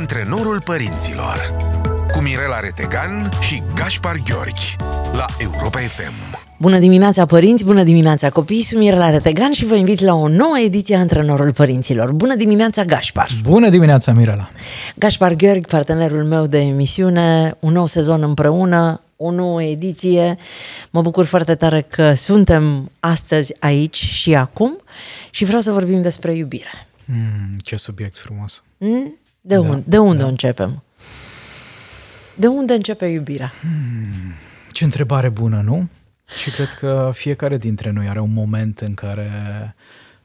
Antrenorul părinților cu Mirela Retegan și Gaspar Gheorghi la Europa FM. Bună dimineața, părinți! Bună dimineața, copii! Sunt Mirela Retegan și vă invit la o nouă ediție a Antrenorul Părinților. Bună dimineața, Gașpar! Bună dimineața, Mirela! Gașpar Gheorghi, partenerul meu de emisiune, un nou sezon împreună, o nouă ediție. Mă bucur foarte tare că suntem astăzi aici și acum și vreau să vorbim despre iubire. Mm, ce subiect frumos! Mm? De, da. un, de unde da. începem? De unde începe iubirea? Hmm. Ce întrebare bună, nu? Și cred că fiecare dintre noi are un moment în care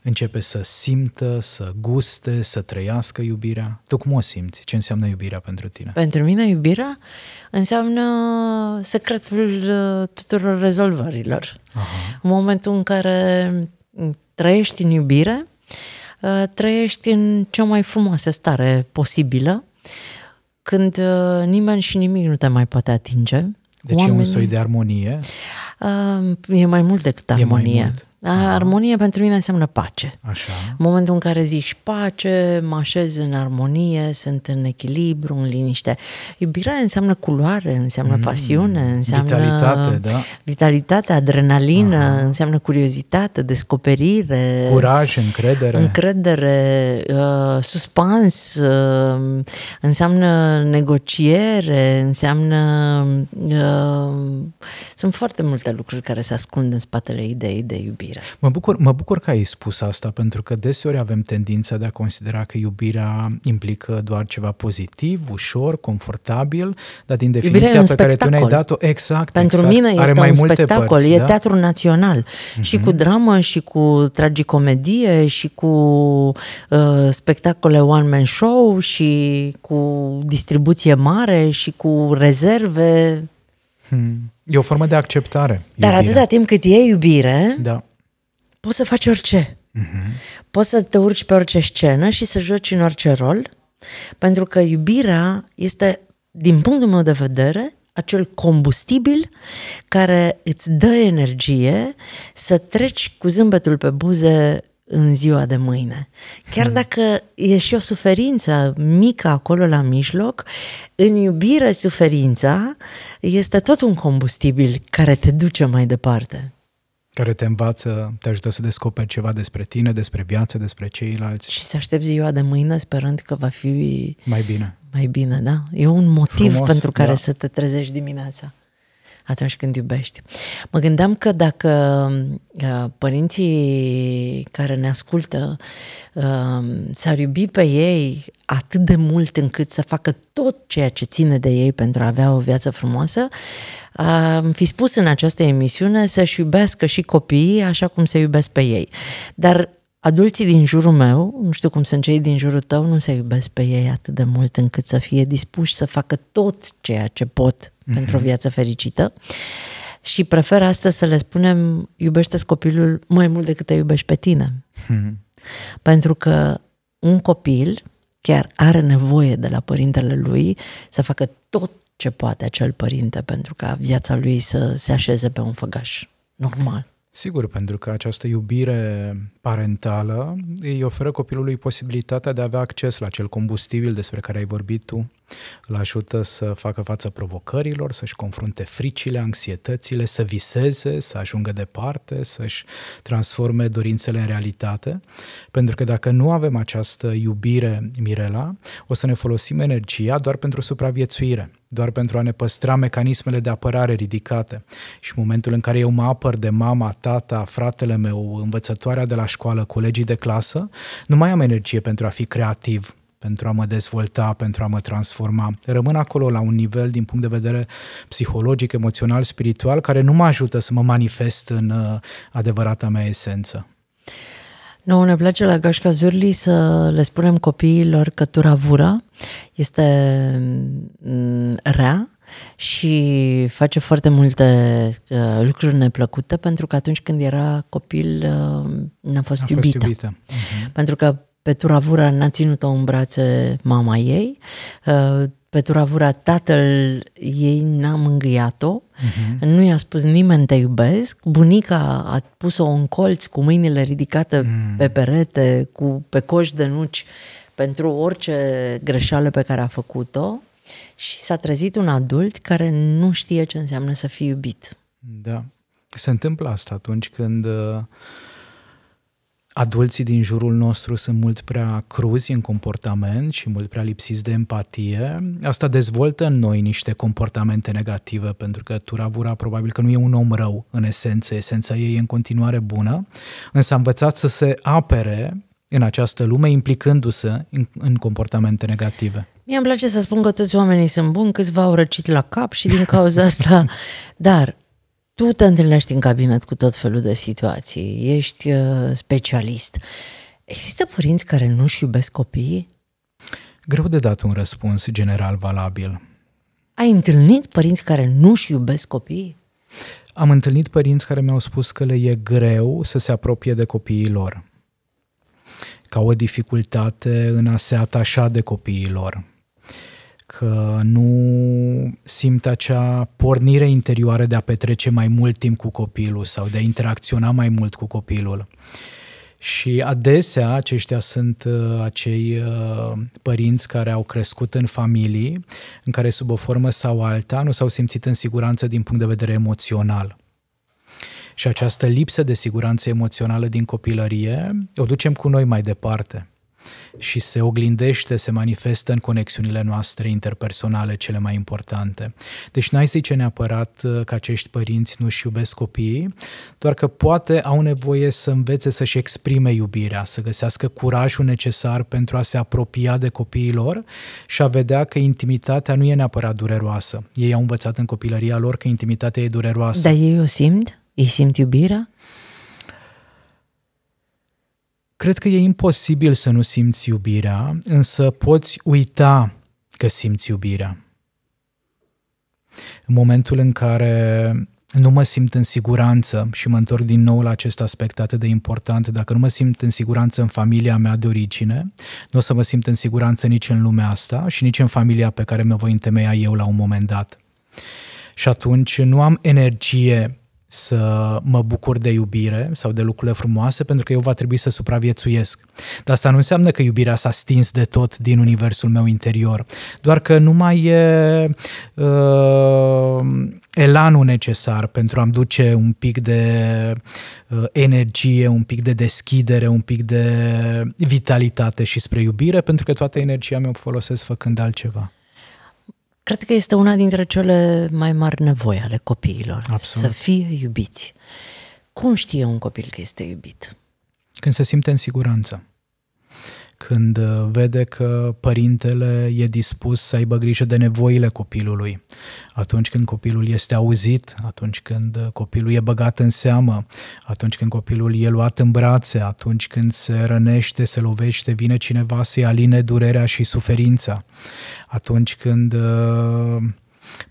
începe să simtă, să guste, să trăiască iubirea. Tu cum o simți? Ce înseamnă iubirea pentru tine? Pentru mine iubirea înseamnă secretul uh, tuturor rezolvărilor. Aha. În momentul în care trăiești în iubire, Uh, trăiești în cea mai frumoasă stare posibilă, când uh, nimeni și nimic nu te mai poate atinge. Deci Oamenii... e un soi de armonie? Uh, e mai mult decât armonie. E mai mult. Armonie pentru mine înseamnă pace. Așa. momentul în care zici pace, mă așez în armonie, sunt în echilibru, în liniște. Iubirea înseamnă culoare, înseamnă mm, pasiune, înseamnă vitalitate, da? vitalitate adrenalină, Aha. înseamnă curiozitate, descoperire, curaj, încredere, încredere, uh, suspans, uh, înseamnă negociere, înseamnă uh, sunt foarte multe lucruri care se ascund în spatele ideii de iubire iubire. Mă bucur, mă bucur că ai spus asta, pentru că deseori avem tendința de a considera că iubirea implică doar ceva pozitiv, ușor, confortabil, dar din definiția pe care tu ne-ai dat-o, exact. Pentru exact, mine este are mai un multe spectacol, părți, da? e da? teatru național uh-huh. și cu dramă și cu tragicomedie și cu uh, spectacole one-man show și cu distribuție mare și cu rezerve. Hmm. E o formă de acceptare. Iubirea. Dar atâta timp cât e iubire, da poți să faci orice. Mm-hmm. Poți să te urci pe orice scenă și să joci în orice rol, pentru că iubirea este, din punctul meu de vedere, acel combustibil care îți dă energie să treci cu zâmbetul pe buze în ziua de mâine. Chiar hmm. dacă e și o suferință mică acolo la mijloc, în iubire suferința este tot un combustibil care te duce mai departe care te învață, te ajută să descoperi ceva despre tine, despre viață, despre ceilalți. Și să aștepți ziua de mâine sperând că va fi mai bine. Mai bine, da. E un motiv Frumos, pentru care da. să te trezești dimineața atunci când iubești. Mă gândeam că dacă uh, părinții care ne ascultă uh, s-ar iubi pe ei atât de mult încât să facă tot ceea ce ține de ei pentru a avea o viață frumoasă, uh, am fi spus în această emisiune să-și iubească și copiii așa cum se iubesc pe ei. Dar adulții din jurul meu, nu știu cum sunt cei din jurul tău, nu se iubesc pe ei atât de mult încât să fie dispuși să facă tot ceea ce pot mm-hmm. pentru o viață fericită. Și prefer astăzi să le spunem, iubește copilul mai mult decât te iubești pe tine. Mm-hmm. Pentru că un copil chiar are nevoie de la părintele lui să facă tot ce poate acel părinte pentru ca viața lui să se așeze pe un făgaș normal. Sigur, pentru că această iubire parentală îi oferă copilului posibilitatea de a avea acces la acel combustibil despre care ai vorbit tu, îl ajută să facă față provocărilor, să-și confrunte fricile, anxietățile, să viseze, să ajungă departe, să-și transforme dorințele în realitate. Pentru că dacă nu avem această iubire, Mirela, o să ne folosim energia doar pentru supraviețuire, doar pentru a ne păstra mecanismele de apărare ridicate. Și momentul în care eu mă apăr de mama tata, fratele meu, învățătoarea de la școală, colegii de clasă, nu mai am energie pentru a fi creativ, pentru a mă dezvolta, pentru a mă transforma. Rămân acolo la un nivel din punct de vedere psihologic, emoțional, spiritual, care nu mă ajută să mă manifest în uh, adevărata mea esență. Nu, ne place la Gașca Zurli să le spunem copiilor că turavura este mm, rea, și face foarte multe uh, lucruri neplăcute pentru că atunci când era copil uh, n-a fost iubită. Fost iubită. Uh-huh. Mhm. Pentru că Peturavura n-a ținut-o în brațe mama ei, uh, Petura tatăl ei n-a mângâiat-o, uh-huh. nu i-a spus nimeni te iubesc, bunica a pus-o în colț cu mâinile ridicate uh-huh. pe perete, cu pe coș de nuci pentru orice greșeală pe care a făcut-o și s-a trezit un adult care nu știe ce înseamnă să fii iubit. Da. Se întâmplă asta atunci când uh, adulții din jurul nostru sunt mult prea cruzi în comportament și mult prea lipsiți de empatie. Asta dezvoltă în noi niște comportamente negative, pentru că Turavura probabil că nu e un om rău în esență, esența ei e în continuare bună, însă a învățat să se apere în această lume implicându-se în, în comportamente negative. Mie îmi place să spun că toți oamenii sunt buni, câțiva au răcit la cap și din cauza asta, dar tu te întâlnești în cabinet cu tot felul de situații, ești uh, specialist. Există părinți care nu-și iubesc copiii? Greu de dat un răspuns general valabil. Ai întâlnit părinți care nu-și iubesc copiii? Am întâlnit părinți care mi-au spus că le e greu să se apropie de copiii lor, ca o dificultate în a se atașa de copiii lor că nu simt acea pornire interioară de a petrece mai mult timp cu copilul sau de a interacționa mai mult cu copilul. Și adesea aceștia sunt uh, acei uh, părinți care au crescut în familii în care sub o formă sau alta nu s-au simțit în siguranță din punct de vedere emoțional. Și această lipsă de siguranță emoțională din copilărie o ducem cu noi mai departe și se oglindește, se manifestă în conexiunile noastre interpersonale cele mai importante. Deci n-ai zice neapărat uh, că acești părinți nu-și iubesc copiii, doar că poate au nevoie să învețe să-și exprime iubirea, să găsească curajul necesar pentru a se apropia de copiilor și a vedea că intimitatea nu e neapărat dureroasă. Ei au învățat în copilăria lor că intimitatea e dureroasă. Dar ei o simt? Ei simt iubirea? Cred că e imposibil să nu simți iubirea, însă poți uita că simți iubirea. În momentul în care nu mă simt în siguranță și mă întorc din nou la acest aspect atât de important, dacă nu mă simt în siguranță în familia mea de origine, nu o să mă simt în siguranță nici în lumea asta și nici în familia pe care mă voi întemeia eu la un moment dat. Și atunci nu am energie să mă bucur de iubire sau de lucrurile frumoase, pentru că eu va trebui să supraviețuiesc. Dar asta nu înseamnă că iubirea s-a stins de tot din universul meu interior, doar că nu mai e uh, elanul necesar pentru a-mi duce un pic de uh, energie, un pic de deschidere, un pic de vitalitate și spre iubire, pentru că toată energia mea o folosesc făcând altceva. Cred că este una dintre cele mai mari nevoi ale copiilor. Absolut. Să fie iubiți. Cum știe un copil că este iubit? Când se simte în siguranță când uh, vede că părintele e dispus să aibă grijă de nevoile copilului, atunci când copilul este auzit, atunci când uh, copilul e băgat în seamă, atunci când copilul e luat în brațe, atunci când se rănește, se lovește, vine cineva să-i aline durerea și suferința, atunci când uh,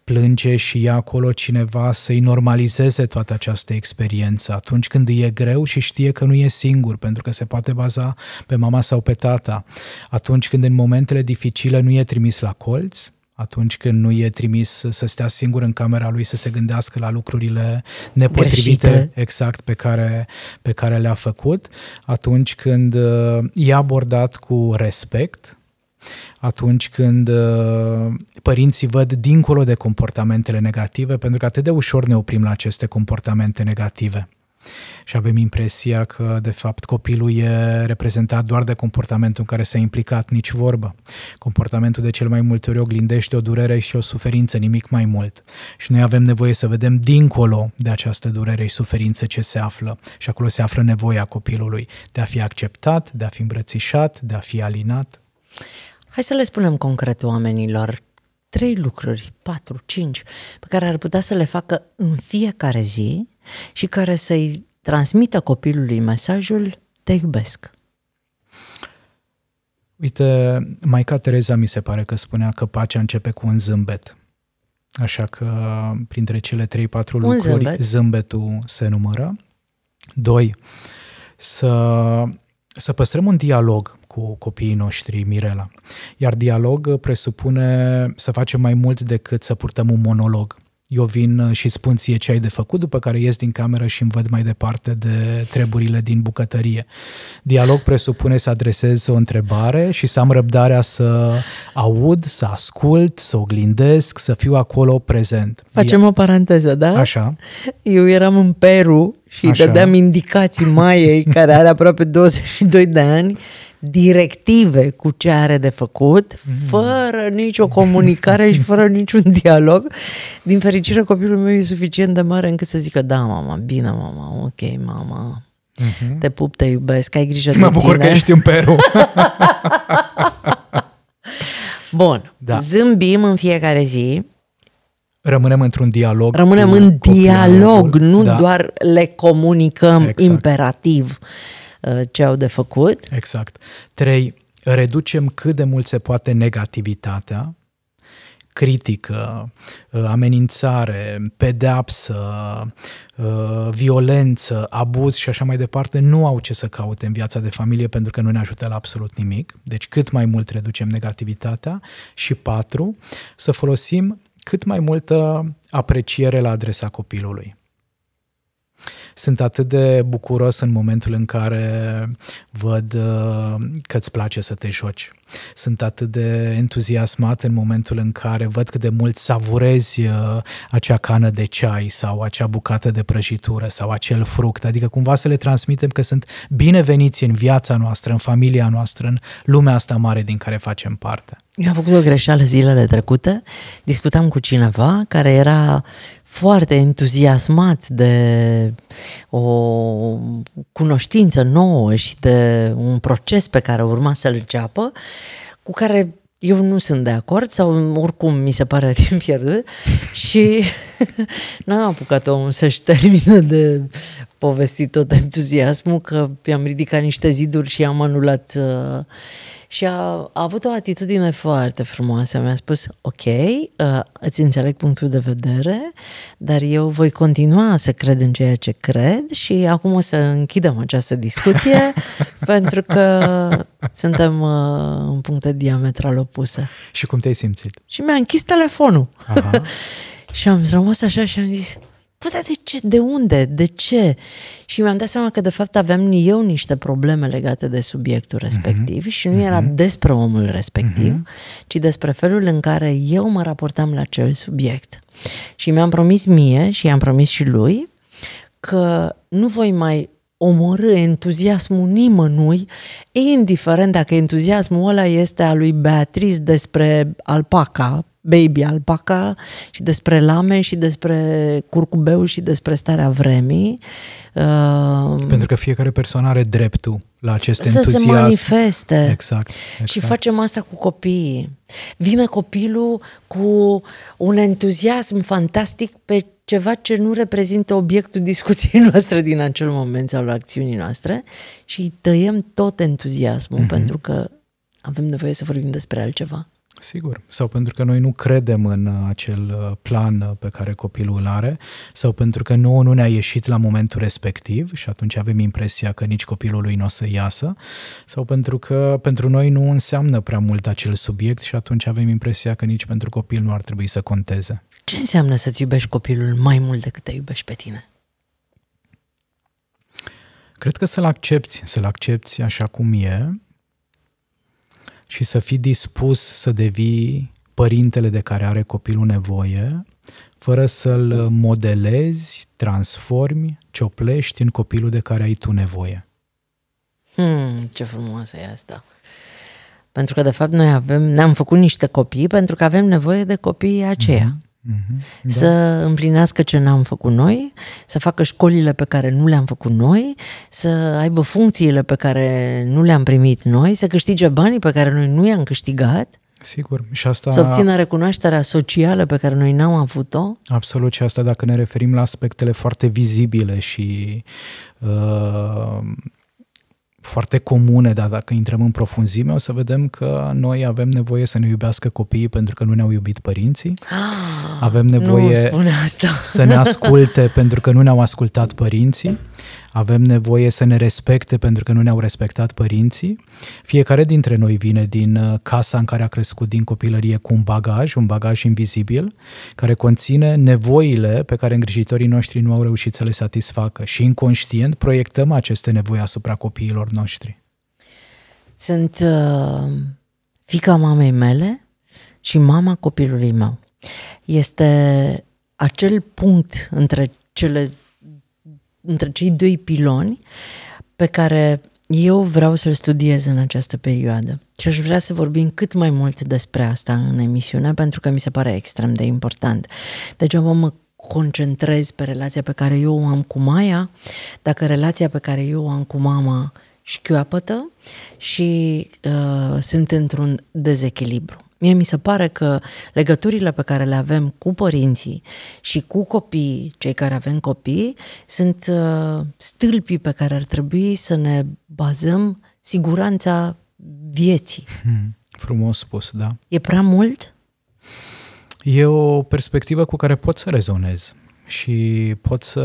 plânge și e acolo cineva să-i normalizeze toată această experiență atunci când e greu și știe că nu e singur, pentru că se poate baza pe mama sau pe tata. Atunci când în momentele dificile nu e trimis la colț, atunci când nu e trimis să stea singur în camera lui să se gândească la lucrurile nepotrivite Greșite. exact pe care, pe care le-a făcut, atunci când e uh, abordat cu respect, atunci când uh, părinții văd dincolo de comportamentele negative, pentru că atât de ușor ne oprim la aceste comportamente negative. Și avem impresia că, de fapt, copilul e reprezentat doar de comportamentul în care s-a implicat, nici vorbă. Comportamentul de cel mai multe ori oglindește o durere și o suferință, nimic mai mult. Și noi avem nevoie să vedem dincolo de această durere și suferință ce se află. Și acolo se află nevoia copilului de a fi acceptat, de a fi îmbrățișat, de a fi alinat. Hai să le spunem concret oamenilor trei lucruri, patru, cinci, pe care ar putea să le facă în fiecare zi și care să-i transmită copilului mesajul te iubesc. Uite, Maica Tereza mi se pare că spunea că pacea începe cu un zâmbet. Așa că printre cele 3-4 lucruri zâmbet. zâmbetul se numără. Doi, să, să păstrăm un dialog cu copiii noștri, Mirela. Iar dialog uh, presupune să facem mai mult decât să purtăm un monolog. Eu vin uh, și spun ție ce ai de făcut, după care ies din cameră și îmi văd mai departe de treburile din bucătărie. Dialog presupune să adresez o întrebare și să am răbdarea să aud, să ascult, să oglindesc, să fiu acolo prezent. Facem Ia. o paranteză, da? Așa. Eu eram în Peru și Așa. dădeam indicații Maiei, care are aproape 22 de ani, directive cu ce are de făcut, mhm. fără nicio comunicare și fără niciun dialog. Din fericire, copilul meu e suficient de mare încât să zică, da, mama, bine, mama, ok, mama, uh-huh. te pup, te iubesc, ai grijă mă de Mă bucur tine. că ești în Peru. Bun, da. zâmbim în fiecare zi, rămânem într-un dialog. Rămânem în dialog, nu da. doar le comunicăm exact. imperativ. Uh, ce au de făcut. Exact. trei Reducem cât de mult se poate negativitatea, critică, uh, amenințare, pedeapsă, uh, violență, abuz și așa mai departe, nu au ce să caute în viața de familie pentru că nu ne ajută la absolut nimic. Deci cât mai mult reducem negativitatea și patru, să folosim cât mai multă apreciere la adresa copilului. Sunt atât de bucuros în momentul în care văd uh, că îți place să te joci. Sunt atât de entuziasmat în momentul în care văd cât de mult savurezi uh, acea cană de ceai sau acea bucată de prăjitură sau acel fruct. Adică cumva să le transmitem că sunt bineveniți în viața noastră, în familia noastră, în lumea asta mare din care facem parte. Eu am făcut o greșeală zilele trecute. Discutam cu cineva care era foarte entuziasmați de o cunoștință nouă și de un proces pe care urma să-l înceapă, cu care eu nu sunt de acord sau oricum mi se pare timp pierdut și n-am apucat omul să-și termină de povestit tot entuziasmul că i-am ridicat niște ziduri și am anulat uh, și a, a avut o atitudine foarte frumoasă. Mi-a spus, ok, uh, îți înțeleg punctul de vedere, dar eu voi continua să cred în ceea ce cred și acum o să închidem această discuție pentru că suntem uh, în puncte diametral opuse. Și cum te-ai simțit? Și mi-a închis telefonul. și am rămas așa și am zis, Păi, dar de ce? De unde? De ce? Și mi-am dat seama că, de fapt, aveam eu niște probleme legate de subiectul mhm. respectiv uh-huh. și nu uh-huh. era mhm. despre omul respectiv, uh-huh. ci despre felul în care eu mă raportam la acel subiect. Și mi-am promis mie și i-am promis și lui că nu voi mai omorâ entuziasmul nimănui, indiferent dacă entuziasmul ăla este a lui Beatriz despre alpaca, baby alpaca și despre lame și despre curcubeu și despre starea vremii. Uh, pentru că fiecare persoană are dreptul la acest să entuziasm. Să se manifeste. Exact, exact. Și facem asta cu copiii. Vine copilul cu un entuziasm fantastic pe ceva ce nu reprezintă obiectul discuției noastre din acel moment sau la acțiunii noastre și îi tăiem tot entuziasmul mm-hmm. pentru că avem nevoie să vorbim despre altceva sigur. Sau pentru că noi nu credem în uh, acel uh, plan uh, pe care copilul îl are, sau pentru că nouă nu ne-a ieșit la momentul respectiv și atunci avem impresia că nici copilului nu o să iasă, sau pentru că pentru noi nu înseamnă prea mult acel subiect și atunci avem impresia că nici pentru copil nu ar trebui să conteze. Ce înseamnă să-ți iubești copilul mai mult decât te iubești pe tine? Cred că să-l accepti, să-l accepti așa cum e, și să fii dispus să devii părintele de care are copilul nevoie, fără să-l modelezi, transformi, cioplești în copilul de care ai tu nevoie. Hmm, ce frumoasă e asta! Pentru că, de fapt, noi avem, ne-am făcut niște copii pentru că avem nevoie de copiii aceia. Mm-hmm. Da. să împlinească ce n-am făcut noi, să facă școlile pe care nu le-am făcut noi, să aibă funcțiile pe care nu le-am primit noi, să câștige banii pe care noi nu i-am câștigat. Sigur, și asta... Să obțină recunoașterea socială pe care noi n-am avut-o. Absolut, și asta dacă ne referim la aspectele foarte vizibile și uh, foarte comune, dar dacă intrăm în profunzime o să vedem că noi avem nevoie să ne iubească copiii pentru că nu ne-au iubit părinții. Ah, avem nevoie să ne asculte pentru că nu ne-au ascultat părinții avem nevoie să ne respecte pentru că nu ne-au respectat părinții. Fiecare dintre noi vine din uh, casa în care a crescut din copilărie cu un bagaj, un bagaj invizibil, care conține nevoile pe care îngrijitorii noștri nu au reușit să le satisfacă și inconștient proiectăm aceste nevoi asupra copiilor noștri. Sunt uh, fica mamei mele și mama copilului meu. Este acel punct între cele între cei doi piloni pe care eu vreau să-l studiez în această perioadă și aș vrea să vorbim cât mai mult despre asta în emisiune pentru că mi se pare extrem de important. Deci eu mă concentrez pe relația pe care eu o am cu Maia, dacă relația pe care eu o am cu mama șchioapătă și uh, sunt într-un dezechilibru. Mie mi se pare că legăturile pe care le avem cu părinții și cu copiii, cei care avem copii, sunt uh, stâlpii pe care ar trebui să ne bazăm siguranța vieții. Hmm, frumos spus, da. E prea mult? E o perspectivă cu care pot să rezonez și pot să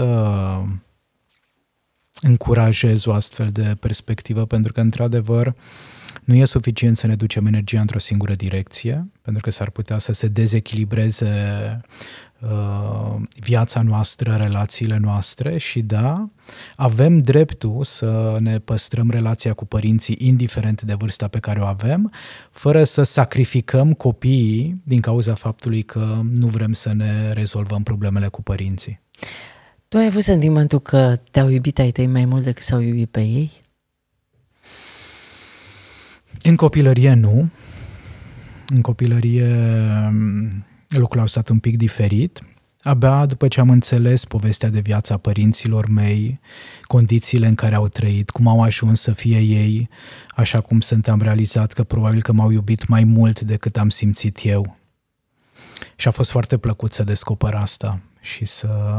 încurajez o astfel de perspectivă, pentru că, într-adevăr, nu e suficient să ne ducem energia într-o singură direcție, pentru că s-ar putea să se dezechilibreze uh, viața noastră, relațiile noastre și da, avem dreptul să ne păstrăm relația cu părinții indiferent de vârsta pe care o avem, fără să sacrificăm copiii din cauza faptului că nu vrem să ne rezolvăm problemele cu părinții. Tu ai avut sentimentul că te-au iubit ai tăi mai mult decât s-au iubit pe ei? În copilărie nu. În copilărie mm, lucrurile au stat un pic diferit. Abia după ce am înțeles povestea de viață a părinților mei, condițiile în care au trăit, cum au ajuns să fie ei, așa cum sunt, am realizat că probabil că m-au iubit mai mult decât am simțit eu. Și a fost foarte plăcut să descoper asta și să,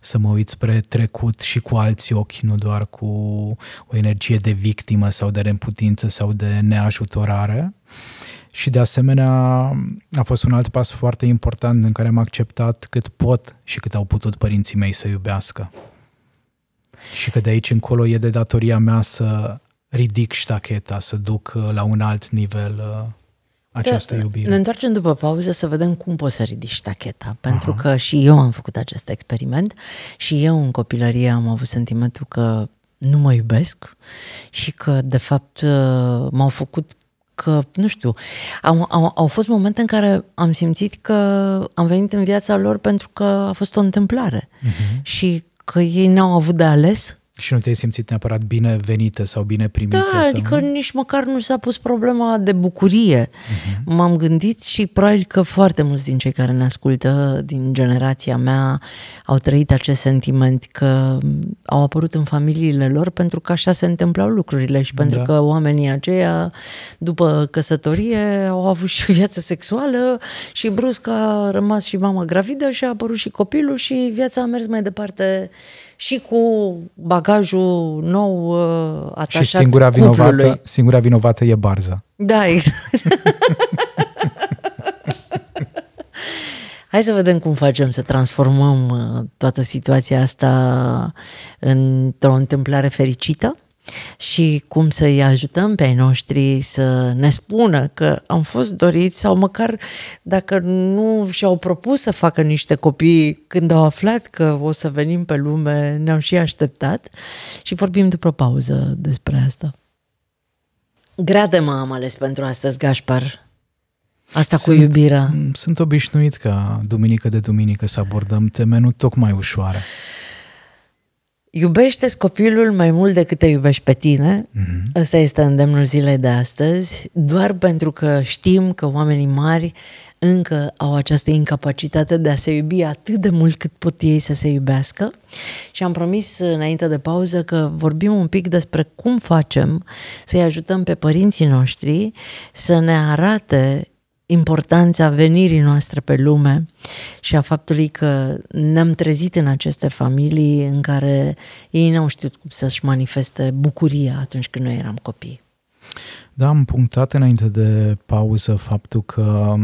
să mă uit spre trecut și cu alți ochi, nu doar cu o energie de victimă sau de reputință sau de neajutorare. Și de asemenea a fost un alt pas foarte important în care am acceptat cât pot și cât au putut părinții mei să iubească. Și că de aici încolo e de datoria mea să ridic ștacheta, să duc uh, la un alt nivel uh, această da, iubire. Ne întoarcem după pauză să vedem cum poți să ridici tacheta, pentru Aha. că și eu am făcut acest experiment și eu în copilărie am avut sentimentul că nu mă iubesc și că de fapt uh, m-au făcut că, nu știu, au, au, au fost momente în care am simțit că am venit în viața lor pentru că a fost o întâmplare uh-huh. și că ei n-au avut de ales și nu te-ai simțit neapărat bine venită sau bine primită? Da, sau... adică nu? nici măcar nu s-a pus problema de bucurie. Uh-huh. M-am gândit și probabil că foarte mulți din cei care ne ascultă din generația mea au trăit acest sentiment că au apărut în familiile lor pentru că așa se întâmplau lucrurile și pentru da. că oamenii aceia după căsătorie au avut și viață sexuală și brusc a rămas și mama gravidă și a apărut și copilul și viața a mers mai departe și cu bagajul nou uh, atașat Și singura vinovată, singura vinovată e barza. Da, exact. Hai să vedem cum facem să transformăm uh, toată situația asta într-o întâmplare fericită și cum să-i ajutăm pe ai noștri să ne spună că am fost doriți sau măcar dacă nu și-au propus să facă niște copii când au aflat că o să venim pe lume, ne-au și așteptat și vorbim după pauză despre asta. Grade mă am ales pentru astăzi, Gașpar. Asta sunt, cu iubirea. Sunt obișnuit ca duminică de duminică să abordăm teme nu tocmai ușoare iubește copilul mai mult decât te iubești pe tine. Mm-hmm. Ăsta este îndemnul zilei de astăzi, doar pentru că știm că oamenii mari încă au această incapacitate de a se iubi atât de mult cât pot ei să se iubească. Și am promis înainte de pauză că vorbim un pic despre cum facem să-i ajutăm pe părinții noștri să ne arate importanța venirii noastre pe lume și a faptului că ne-am trezit în aceste familii în care ei n-au știut cum să-și manifeste bucuria atunci când noi eram copii. Da, am punctat înainte de pauză faptul că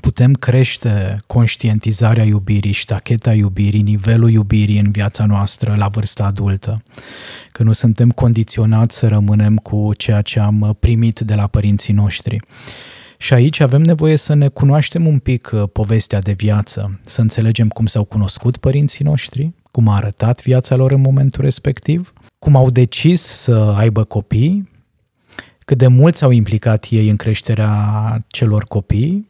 putem crește conștientizarea iubirii, ștacheta iubirii, nivelul iubirii în viața noastră la vârsta adultă. Că nu suntem condiționați să rămânem cu ceea ce am primit de la părinții noștri. Și aici avem nevoie să ne cunoaștem un pic uh, povestea de viață, să înțelegem cum s-au cunoscut părinții noștri, cum a arătat viața lor în momentul respectiv, cum au decis să aibă copii, cât de mult s-au implicat ei în creșterea celor copii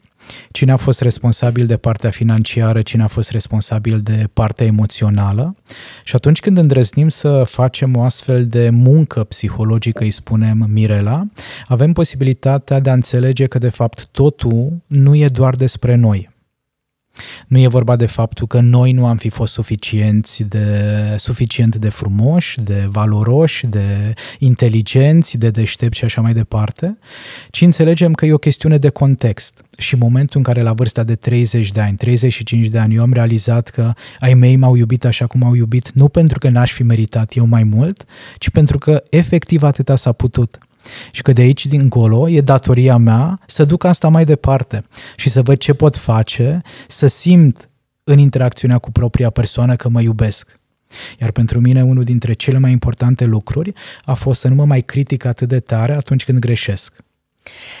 cine a fost responsabil de partea financiară, cine a fost responsabil de partea emoțională. Și atunci când îndrăznim să facem o astfel de muncă psihologică, îi spunem Mirela, avem posibilitatea de a înțelege că de fapt totul nu e doar despre noi. Nu e vorba de faptul că noi nu am fi fost suficienți de, suficient de frumoși, de valoroși, de inteligenți, de deștepți și așa mai departe, ci înțelegem că e o chestiune de context. Și momentul în care la vârsta de 30 de ani, 35 de ani, eu am realizat că ai mei m-au iubit așa cum au iubit, nu pentru că n-aș fi meritat eu mai mult, ci pentru că efectiv atâta s-a putut. Și că de aici dincolo e datoria mea să duc asta mai departe și să văd ce pot face, să simt în interacțiunea cu propria persoană că mă iubesc. Iar pentru mine unul dintre cele mai importante lucruri a fost să nu mă mai critic atât de tare atunci când greșesc.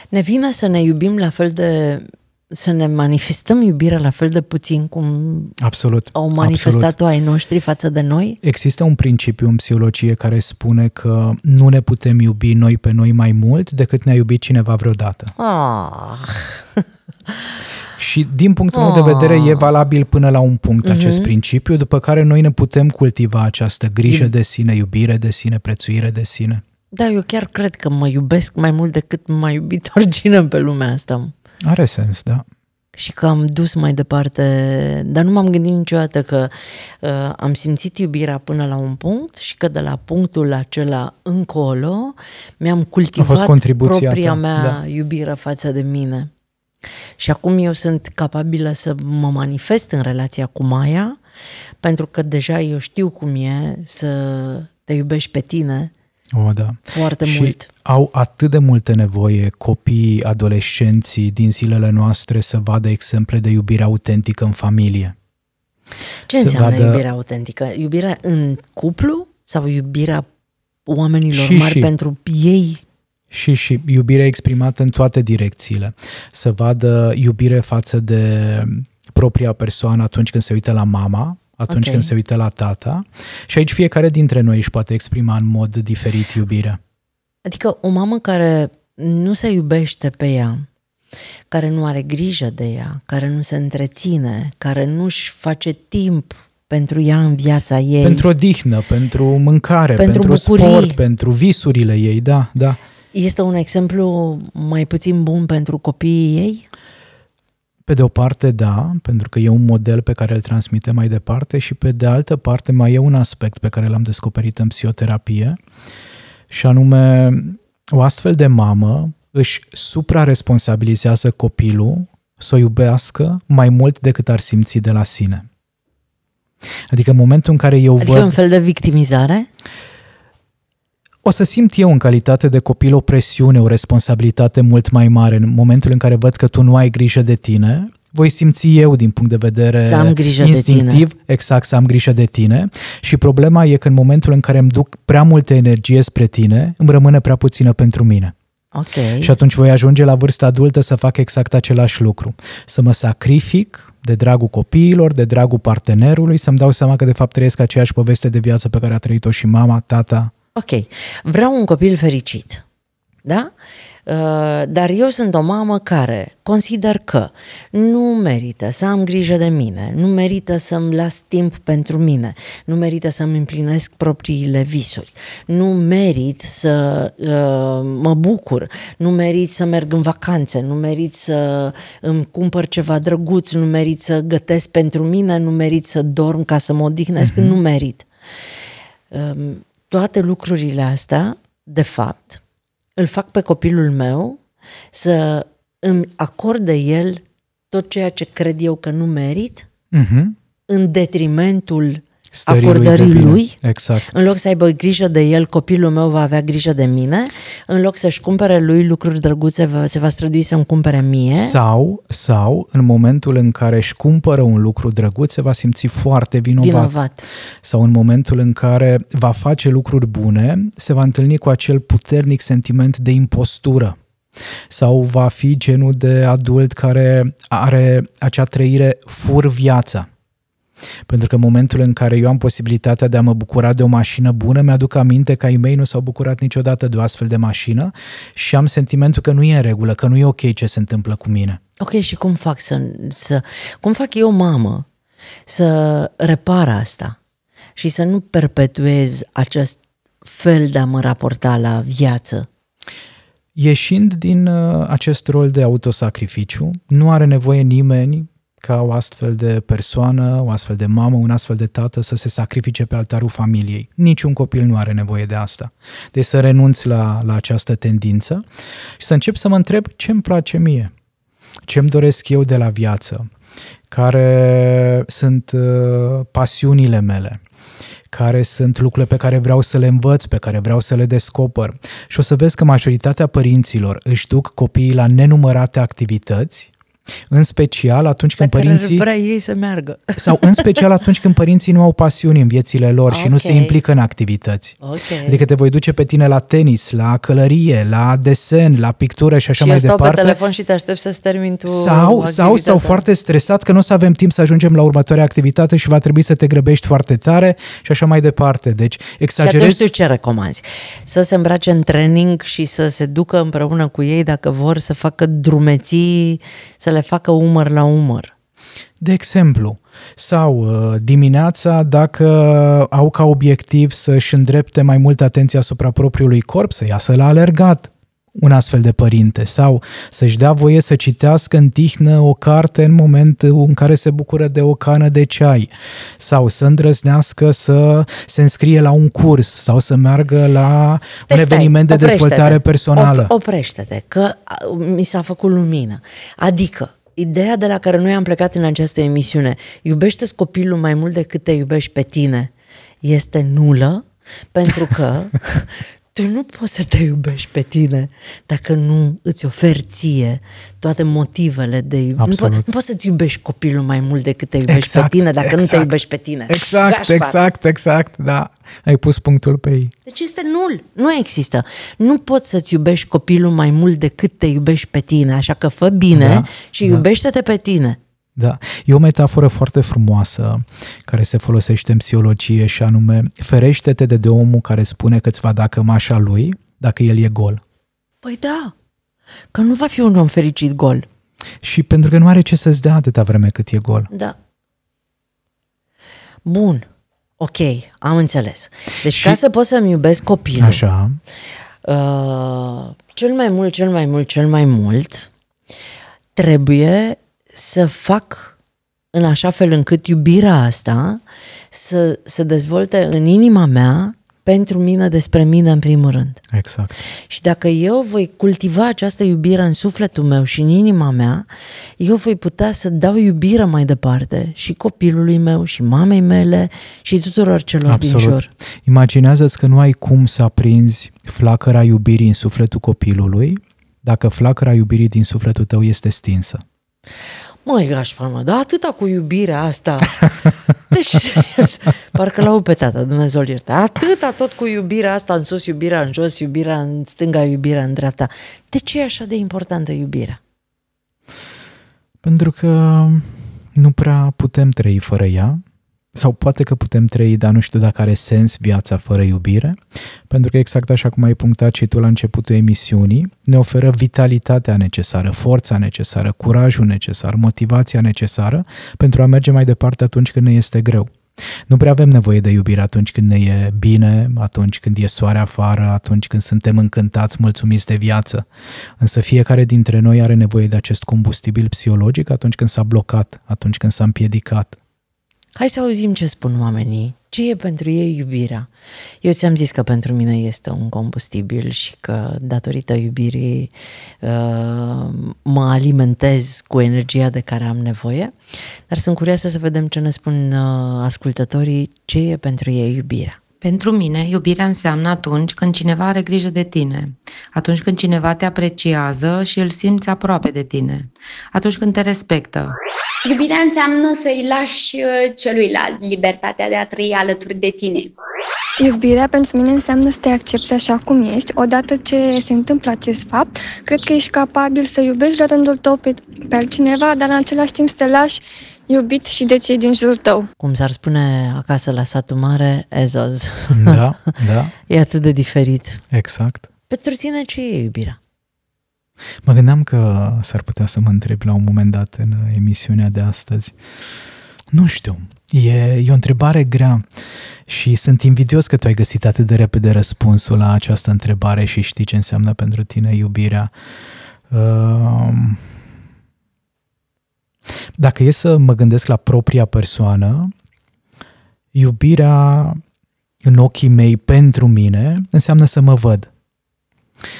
Ne vine să ne iubim la fel de să ne manifestăm iubirea la fel de puțin cum absolut, au manifestat-o ai noștri față de noi? Există un principiu în psihologie care spune că nu ne putem iubi noi pe noi mai mult decât ne-a iubit cineva vreodată. Ah. Și din punctul oh. meu de ah. vedere e valabil până la un punct uh-huh. acest principiu, după care noi ne putem cultiva această grijă I- de sine, iubire de sine, prețuire de sine. Da, eu chiar cred că mă iubesc mai mult decât m-a iubit oricine pe lumea asta. Are sens, da. Și că am dus mai departe, dar nu m-am gândit niciodată că uh, am simțit iubirea până la un punct și că de la punctul acela încolo mi-am cultivat propria ta. mea da. iubire față de mine. Și acum eu sunt capabilă să mă manifest în relația cu Maia, pentru că deja eu știu cum e să te iubești pe tine o, oh, da. Foarte și mult. au atât de multe nevoie copiii, adolescenții din zilele noastre să vadă exemple de iubire autentică în familie. Ce să înseamnă vadă... iubirea autentică? Iubirea în cuplu sau iubirea oamenilor și, mari și. pentru ei și, și iubirea exprimată în toate direcțiile. Să vadă iubire față de propria persoană atunci când se uită la mama, atunci okay. când se uită la tata. Și aici fiecare dintre noi își poate exprima în mod diferit iubirea. Adică o mamă care nu se iubește pe ea, care nu are grijă de ea, care nu se întreține, care nu-și face timp pentru ea în viața ei. Pentru odihnă, pentru mâncare, pentru, pentru bucurii. sport, pentru visurile ei, da, da. Este un exemplu mai puțin bun pentru copiii ei? Pe de o parte, da, pentru că e un model pe care îl transmite mai departe și pe de altă parte mai e un aspect pe care l-am descoperit în psihoterapie și anume o astfel de mamă își supraresponsabilizează copilul să o iubească mai mult decât ar simți de la sine. Adică în momentul în care eu adică văd... un fel de victimizare? Uh, o să simt eu în calitate de copil o presiune, o responsabilitate mult mai mare în momentul în care văd că tu nu ai grijă de tine, voi simți eu din punct de vedere să am grijă instinctiv, de tine. exact, să am grijă de tine și problema e că în momentul în care îmi duc prea multă energie spre tine, îmi rămâne prea puțină pentru mine. Okay. Și atunci voi ajunge la vârsta adultă să fac exact același lucru. Să mă sacrific de dragul copiilor, de dragul partenerului, să-mi dau seama că de fapt trăiesc aceeași poveste de viață pe care a trăit-o și mama, tata, ok, vreau un copil fericit, da? Uh, dar eu sunt o mamă care consider că nu merită să am grijă de mine, nu merită să-mi las timp pentru mine, nu merită să-mi împlinesc propriile visuri, nu merit să uh, mă bucur, nu merit să merg în vacanțe, nu merit să îmi cumpăr ceva drăguț, nu merit să gătesc pentru mine, nu merit să dorm ca să mă odihnesc, uh-huh. nu merit. Uh, toate lucrurile astea, de fapt, îl fac pe copilul meu să îmi acorde el tot ceea ce cred eu că nu merit, uh-huh. în detrimentul acordării lui, lui. Exact. În loc să aibă grijă de el, copilul meu va avea grijă de mine. În loc să-și cumpere lui lucruri drăguțe, se va strădui să-mi cumpere mie. Sau, sau, în momentul în care își cumpără un lucru drăguț, se va simți foarte vinovat. vinovat. Sau în momentul în care va face lucruri bune, se va întâlni cu acel puternic sentiment de impostură sau va fi genul de adult care are acea trăire fur viața. Pentru că în momentul în care eu am posibilitatea de a mă bucura de o mașină bună, mi-aduc aminte că ai mei nu s-au bucurat niciodată de o astfel de mașină și am sentimentul că nu e în regulă, că nu e ok ce se întâmplă cu mine. Ok, și cum fac să, să cum fac eu mamă să repar asta și să nu perpetuez acest fel de a mă raporta la viață? Ieșind din uh, acest rol de autosacrificiu, nu are nevoie nimeni ca o astfel de persoană, o astfel de mamă, un astfel de tată să se sacrifice pe altarul familiei. Niciun copil nu are nevoie de asta. Deci să renunț la, la această tendință și să încep să mă întreb ce îmi place mie, ce îmi doresc eu de la viață, care sunt uh, pasiunile mele, care sunt lucrurile pe care vreau să le învăț, pe care vreau să le descoper. Și o să vezi că majoritatea părinților își duc copiii la nenumărate activități în special atunci când Dacă părinții... vrea ei să meargă. Sau în special atunci când părinții nu au pasiuni în viețile lor okay. și nu se implică în activități. Okay. Adică te voi duce pe tine la tenis, la călărie, la desen, la pictură și așa și mai eu departe. Și stau pe telefon și te aștept să-ți termin tu sau, sau stau foarte stresat că nu o să avem timp să ajungem la următoarea activitate și va trebui să te grăbești foarte tare și așa mai departe. Deci exagerezi... Și atunci tu ce recomanzi? Să se îmbrace în training și să se ducă împreună cu ei dacă vor să facă drumeții, să le facă umăr la umăr. De exemplu, sau uh, dimineața dacă uh, au ca obiectiv să-și îndrepte mai mult atenția asupra propriului corp, să iasă la alergat, un astfel de părinte sau să-și dea voie să citească în tihnă o carte în momentul în care se bucură de o cană de ceai sau să îndrăznească să se înscrie la un curs sau să meargă la deci, un eveniment stai, de dezvoltare personală. Op- oprește-te, că mi s-a făcut lumină. Adică, ideea de la care noi am plecat în această emisiune, iubește copilul mai mult decât te iubești pe tine, este nulă, pentru că tu nu poți să te iubești pe tine dacă nu îți oferi ție toate motivele de Absolut. Nu, po- nu poți să-ți iubești copilul mai mult decât te iubești exact, pe tine dacă exact. nu te exact. iubești pe tine. Exact, Gașpar. exact, exact, da. Ai pus punctul pe ei. Deci este nul, nu există. Nu poți să-ți iubești copilul mai mult decât te iubești pe tine, așa că fă bine da, și da. iubește-te pe tine. Da, e o metaforă foarte frumoasă care se folosește în psihologie și anume ferește-te de, de omul care spune că îți va da cămașa lui dacă el e gol. Păi da, că nu va fi un om fericit gol. Și pentru că nu are ce să-ți dea atâta vreme cât e gol. Da. Bun, ok, am înțeles. Deci și... ca să pot să-mi iubesc copilul, Așa. Uh, cel mai mult, cel mai mult, cel mai mult, trebuie să fac în așa fel încât iubirea asta să se dezvolte în inima mea pentru mine, despre mine în primul rând. Exact. Și dacă eu voi cultiva această iubire în sufletul meu și în inima mea, eu voi putea să dau iubire mai departe și copilului meu, și mamei mele, și tuturor celor Absolut. din jur. Imaginează-ți că nu ai cum să aprinzi flacăra iubirii în sufletul copilului dacă flacăra iubirii din sufletul tău este stinsă. Măi, Gașpar, mă, da atâta cu iubirea asta. Deci, parcă l-au pe tata, Dumnezeu ierte. Atâta tot cu iubirea asta în sus, iubirea în jos, iubirea în stânga, iubirea în dreapta. De ce e așa de importantă iubirea? Pentru că nu prea putem trăi fără ea sau poate că putem trăi, dar nu știu dacă are sens viața fără iubire, pentru că exact așa cum ai punctat și tu la începutul emisiunii, ne oferă vitalitatea necesară, forța necesară, curajul necesar, motivația necesară pentru a merge mai departe atunci când ne este greu. Nu prea avem nevoie de iubire atunci când ne e bine, atunci când e soare afară, atunci când suntem încântați, mulțumiți de viață. Însă fiecare dintre noi are nevoie de acest combustibil psihologic atunci când s-a blocat, atunci când s-a împiedicat, Hai să auzim ce spun oamenii, ce e pentru ei iubirea. Eu ți-am zis că pentru mine este un combustibil și că datorită iubirii uh, mă alimentez cu energia de care am nevoie, dar sunt curioasă să vedem ce ne spun uh, ascultătorii, ce e pentru ei iubirea. Pentru mine, iubirea înseamnă atunci când cineva are grijă de tine, atunci când cineva te apreciază și îl simți aproape de tine, atunci când te respectă, Iubirea înseamnă să-i lași uh, celuilalt libertatea de a trăi alături de tine. Iubirea pentru mine înseamnă să te accepti așa cum ești. Odată ce se întâmplă acest fapt, cred că ești capabil să iubești la rândul tău pe, pe altcineva, dar în același timp să te lași iubit și de cei din jurul tău. Cum s-ar spune acasă la satul mare, ezoz. Da, da. e atât de diferit. Exact. Pentru tine ce e iubirea? Mă gândeam că s-ar putea să mă întreb la un moment dat în emisiunea de astăzi. Nu știu, e, e o întrebare grea și sunt invidios că tu ai găsit atât de repede răspunsul la această întrebare și știi ce înseamnă pentru tine iubirea. Ehm, dacă e să mă gândesc la propria persoană, iubirea în ochii mei pentru mine înseamnă să mă văd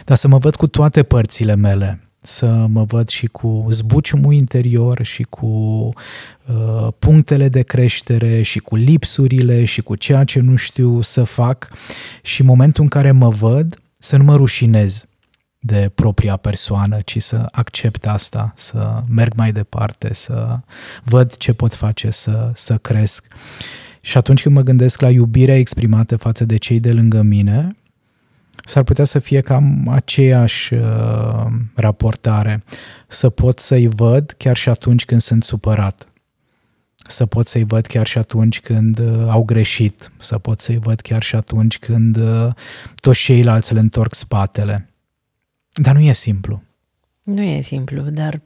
dar să mă văd cu toate părțile mele, să mă văd și cu zbuciumul interior și cu uh, punctele de creștere și cu lipsurile și cu ceea ce nu știu să fac și în momentul în care mă văd să nu mă rușinez de propria persoană, ci să accept asta, să merg mai departe, să văd ce pot face, să, să cresc. Și atunci când mă gândesc la iubirea exprimată față de cei de lângă mine, s-ar putea să fie cam aceeași uh, raportare, să pot să-i văd chiar și atunci când sunt supărat, să pot să-i văd chiar și atunci când uh, au greșit, să pot să-i văd chiar și atunci când uh, toți ceilalți le întorc spatele. Dar nu e simplu. Nu e simplu, dar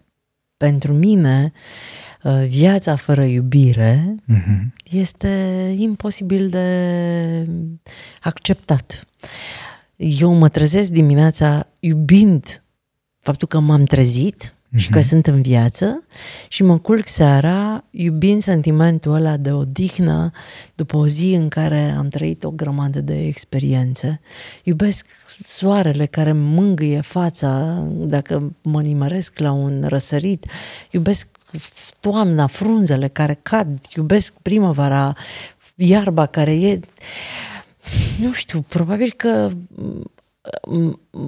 pentru mine uh, viața fără iubire uh-huh. este imposibil de acceptat. Uh, eu mă trezesc dimineața iubind faptul că m-am trezit mm-hmm. și că mhm. sunt în viață și mă culc seara iubind sentimentul ăla de odihnă după o zi în care am trăit o grămadă de experiențe. Iubesc soarele care mângâie fața dacă mă nimăresc la un răsărit. Iubesc toamna, frunzele care cad, iubesc primăvara, iarba care e... Nu știu, probabil că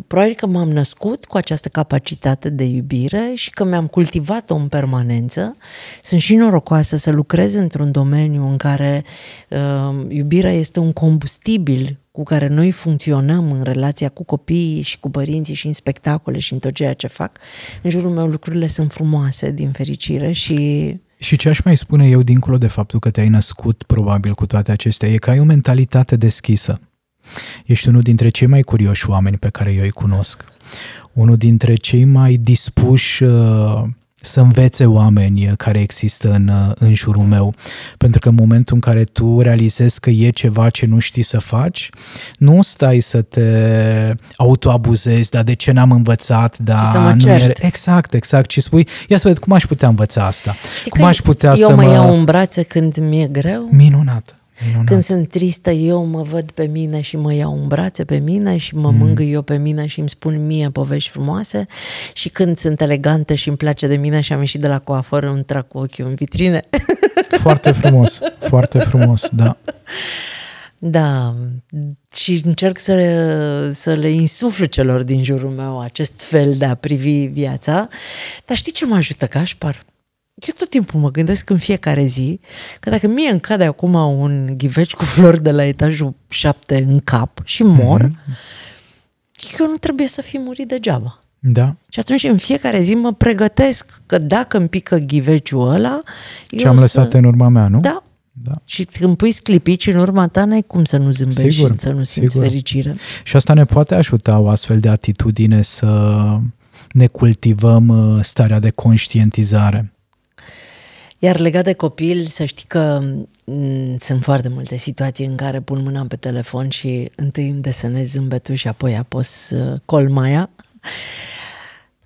probabil că m-am născut cu această capacitate de iubire și că mi-am cultivat-o în permanență. Sunt și norocoasă să lucrez într-un domeniu în care uh, iubirea este un combustibil cu care noi funcționăm în relația cu copiii și cu părinții și în spectacole și în tot ceea ce fac. În jurul meu lucrurile sunt frumoase, din fericire, și și ce aș mai spune eu, dincolo de faptul că te-ai născut probabil cu toate acestea, e că ai o mentalitate deschisă. Ești unul dintre cei mai curioși oameni pe care eu îi cunosc. Unul dintre cei mai dispuși uh, să învețe oameni uh, care există în, uh, în jurul meu. Pentru că în momentul în care tu realizezi că e ceva ce nu știi să faci, nu stai să te autoabuzezi, dar de ce n-am învățat, dar să mă nu cert. Exact, exact. Și spui, ia să vedem cum aș putea învăța asta. Știi cum aș putea eu să mă iau în brațe când mi-e greu? Minunat. Minunat. Când sunt tristă, eu mă văd pe mine și mă iau în brațe pe mine și mă mm. mângâi eu pe mine și îmi spun mie povești frumoase și când sunt elegantă și îmi place de mine și am ieșit de la coafor, îmi trag cu ochiul în vitrine. Foarte frumos, foarte frumos, da. Da, și încerc să, le, să le insuflu celor din jurul meu acest fel de a privi viața. Dar știi ce mă ajută, Cașpar? eu tot timpul mă gândesc în fiecare zi că dacă mie îmi cade acum un ghiveci cu flori de la etajul 7 în cap și mor, mm-hmm. eu nu trebuie să fi murit degeaba. Da. Și atunci în fiecare zi mă pregătesc că dacă îmi pică ghiveciul ăla... Ce am să... lăsat în urma mea, nu? Da, da. Și când pui sclipici în urma ta, n-ai cum să nu zâmbești sigur, și să nu simți sigur. fericire. Și asta ne poate ajuta o astfel de atitudine să ne cultivăm uh, starea de conștientizare. Iar legat de copil, să știi că mm, sunt foarte multe situații în care pun mâna pe telefon și întâi îmi desenez zâmbetul și apoi apos uh, colmaia.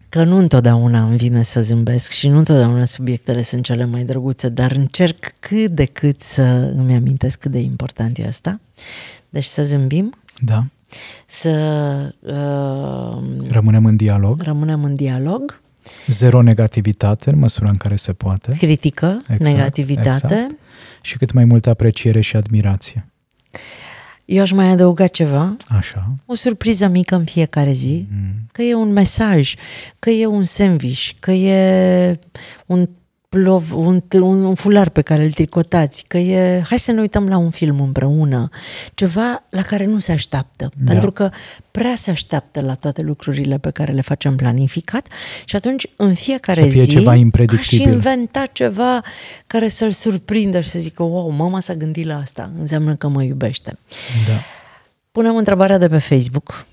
Că nu întotdeauna îmi vine să zâmbesc și nu întotdeauna subiectele sunt cele mai drăguțe, dar încerc cât de cât să îmi amintesc cât de important e asta. Deci să zâmbim. Da. Să... Uh, rămânem în dialog. Rămânem în dialog Zero negativitate în măsura în care se poate. Critică, exact, negativitate. Exact. Și cât mai multă apreciere și admirație. Eu aș mai adăuga ceva. Așa. O surpriză mică în fiecare zi, mm. că e un mesaj, că e un sandwich, că e un plov, un, un, un fular pe care îl tricotați, că e, hai să ne uităm la un film împreună, ceva la care nu se așteaptă, da. pentru că prea se așteaptă la toate lucrurile pe care le facem planificat și atunci în fiecare să fie zi ceva impredictibil. aș inventa ceva care să-l surprindă și să zică, wow, mama s-a gândit la asta, înseamnă că mă iubește. Da. Punem întrebarea de pe Facebook.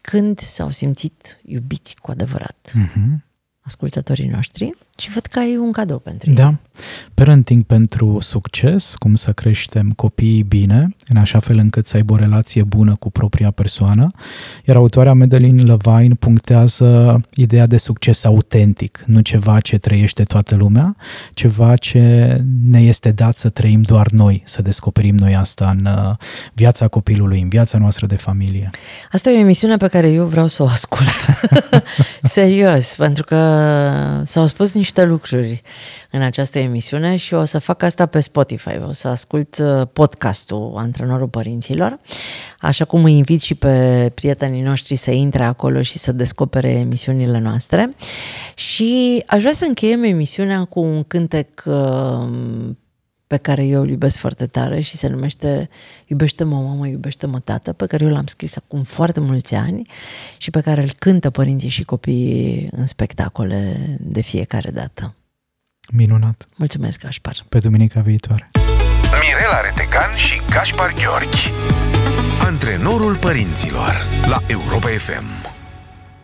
Când s-au simțit iubiți cu adevărat? Mm-hmm. Ascultătorii noștri și văd că ai un cadou pentru da. ei. Da. Parenting pentru succes, cum să creștem copiii bine, în așa fel încât să aibă o relație bună cu propria persoană. Iar autoarea Madeline Levine punctează ideea de succes autentic, nu ceva ce trăiește toată lumea, ceva ce ne este dat să trăim doar noi, să descoperim noi asta în uh, viața copilului, în viața noastră de familie. Asta e o emisiune pe care eu vreau să o ascult. Serios, pentru că s-au spus niște niște lucruri în această emisiune și o să fac asta pe Spotify. O să ascult uh, podcastul Antrenorul Părinților, așa cum îi invit și pe prietenii noștri să intre acolo și să descopere emisiunile noastre. Și aș vrea să încheiem emisiunea cu un cântec uh, pe care eu îl iubesc foarte tare și se numește Iubește-mă, mamă, iubește-mă, tată, pe care eu l-am scris acum foarte mulți ani și pe care îl cântă părinții și copiii în spectacole de fiecare dată. Minunat! Mulțumesc, Gaspar! Pe duminica viitoare! Mirela Retecan și Gaspar Gheorghi Antrenorul părinților la Europa FM